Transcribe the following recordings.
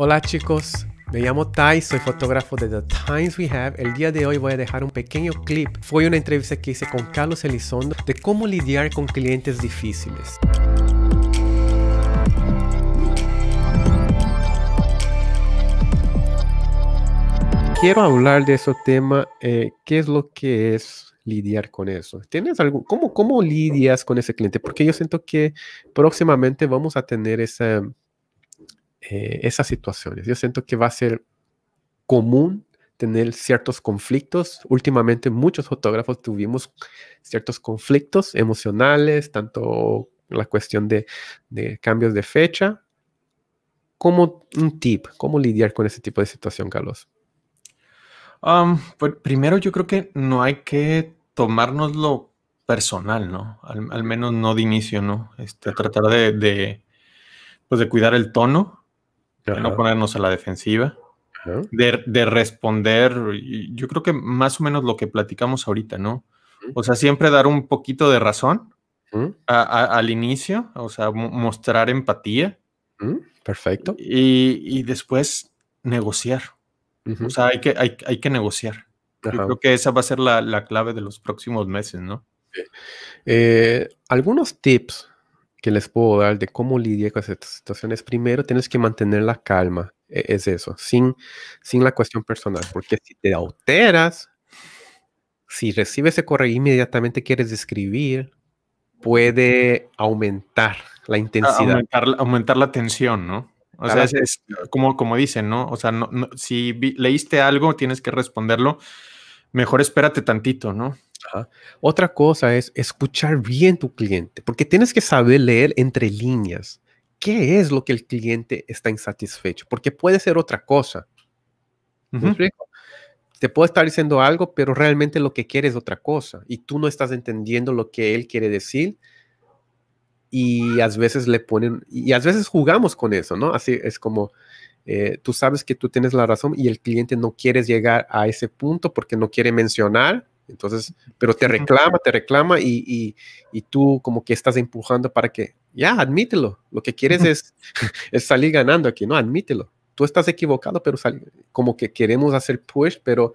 Hola chicos, me llamo Tai, soy fotógrafo de The Times We Have. El día de hoy voy a dejar un pequeño clip. Fue una entrevista que hice con Carlos Elizondo de cómo lidiar con clientes difíciles. Quiero hablar de ese tema, eh, qué es lo que es lidiar con eso? ¿Tienes algo, cómo, cómo lidias con ese cliente? Porque yo siento que próximamente vamos a tener esa, eh, esas situaciones. Yo siento que va a ser común tener ciertos conflictos. Últimamente muchos fotógrafos tuvimos ciertos conflictos emocionales, tanto la cuestión de, cambios de fecha. como un tip? ¿Cómo lidiar con ese tipo de situación, Carlos? Um, pues primero yo creo que no hay que tomarnos lo personal, ¿no? Al, menos no de inicio, ¿no? Este, tratar de, pues, de cuidar el tono de no ponernos a la defensiva, de, responder, yo creo que más o menos lo que platicamos ahorita, ¿no? O sea, siempre dar un poquito de razón al inicio, o sea, mostrar empatía. Perfecto. Y, después negociar. O sea, hay que, hay, que negociar. Yo creo que esa va a ser la, clave de los próximos meses, ¿no? Eh, algunos tips que les puedo dar de cómo lidiar con estas situaciones, primero tienes que mantener la calma, e-, es eso, sin, sin la cuestión personal, porque si te alteras, si recibes ese correo inmediatamente quieres escribir, puede aumentar la intensidad. Aumentar, la tensión, ¿no? O sea, es, como, como dicen, ¿no? O sea, no, si leíste algo, tienes que responderlo. Mejor espérate tantito, ¿no? Otra cosa es escuchar bien tu cliente, porque tienes que saber leer entre líneas qué es lo que el cliente está insatisfecho, porque puede ser otra cosa. Te puede estar diciendo algo, pero realmente lo que quiere es otra cosa y tú no estás entendiendo lo que él quiere decir y a veces le ponen, y a veces jugamos con eso, ¿no? Así es como, eh, tú sabes que tú tienes la razón y el cliente no quiere llegar a ese punto porque no quiere mencionar entonces, pero te reclama, te reclama y, y, tú como que estás empujando para que, ya, admítelo. Lo que quieres es, es salir ganando aquí, ¿no? Admítelo. Tú estás equivocado, pero como que queremos hacer push, pero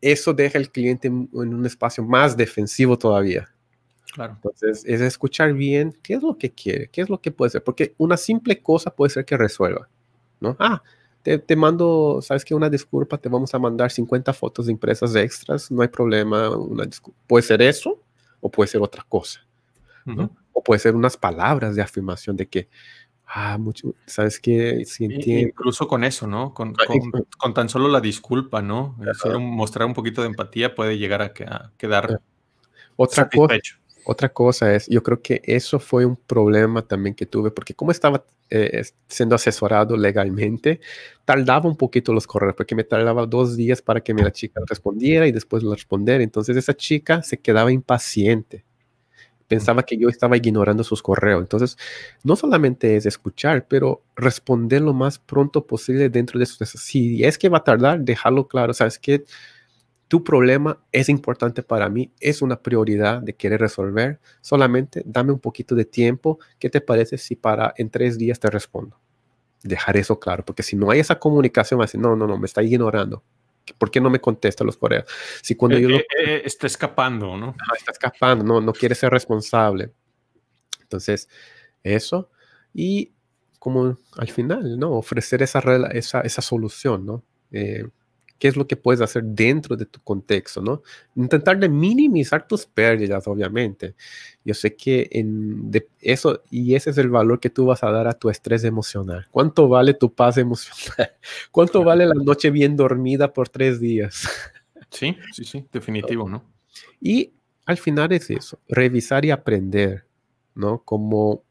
eso deja al cliente en un espacio más defensivo todavía. Claro. Entonces, es escuchar bien qué es lo que quiere, qué es lo que puede ser, porque una simple cosa puede ser que resuelva, ¿no? Ah, te, mando, sabes que una disculpa, te vamos a mandar 50 fotos de impresas extras, no hay problema, una puede ser eso o puede ser otra cosa, ¿no? O puede ser unas palabras de afirmación de que, ah, mucho, sabes que si Incluso con eso, ¿no? Con, ah, con, tan solo la disculpa, ¿no? solo mostrar un poquito de empatía puede llegar a, quedar otra cosa. Otra cosa es, yo creo que eso fue un problema también que tuve, porque como estaba eh, siendo asesorado legalmente, tardaba un poquito los correos, porque me tardaba dos días para que la chica respondiera y después lo responder. Entonces esa chica se quedaba impaciente. Pensaba que yo estaba ignorando sus correos. Entonces, no solamente es escuchar, pero responder lo más pronto posible dentro de su... Si es que va a tardar, dejarlo claro. ¿Sabes que tu problema es importante para mí, es una prioridad de querer resolver, solamente dame un poquito de tiempo, ¿qué te parece si para en tres días te respondo? Dejar eso claro, porque si no hay esa comunicación, así, no, no, no, me está ignorando. ¿Por qué no me contesta los correos? Si cuando eh, yo lo... Eh, eh, está escapando, ¿no? está escapando, no, no quiere ser responsable. Entonces, eso. Y como al final, ¿no? Ofrecer esa, esa, esa solución, ¿no? qué es lo que puedes hacer dentro de tu contexto, ¿no? Intentar de minimizar tus pérdidas, obviamente. Yo sé que en eso, y ese es el valor que tú vas a dar a tu estrés emocional. ¿Cuánto vale tu paz emocional? ¿Cuánto vale la noche bien dormida por tres días? Sí, sí, sí, definitivo, ¿no? Y al final es eso, revisar y aprender, ¿no? Como,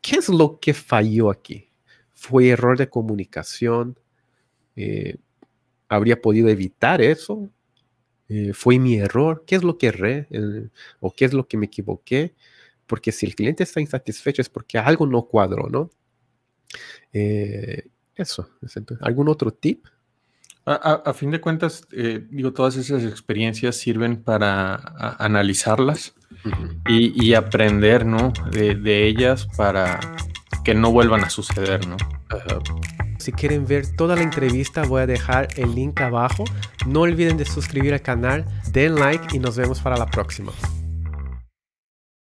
¿qué es lo que falló aquí? ¿Fue error de comunicación? Eh, habría podido evitar eso. Eh, fue mi error. ¿Qué es lo que erré? ¿O qué es lo que me equivoqué? Porque si el cliente está insatisfecho es porque algo no cuadró, ¿no? Eh, eso. ¿Algún otro tip? A, fin de cuentas, eh, digo, todas esas experiencias sirven para analizarlas y, aprender, ¿no? De, ellas para que no vuelvan a suceder, ¿no? Si quieren ver toda la entrevista voy a dejar el link abajo. No olviden de suscribir al canal, den like y nos vemos para la próxima.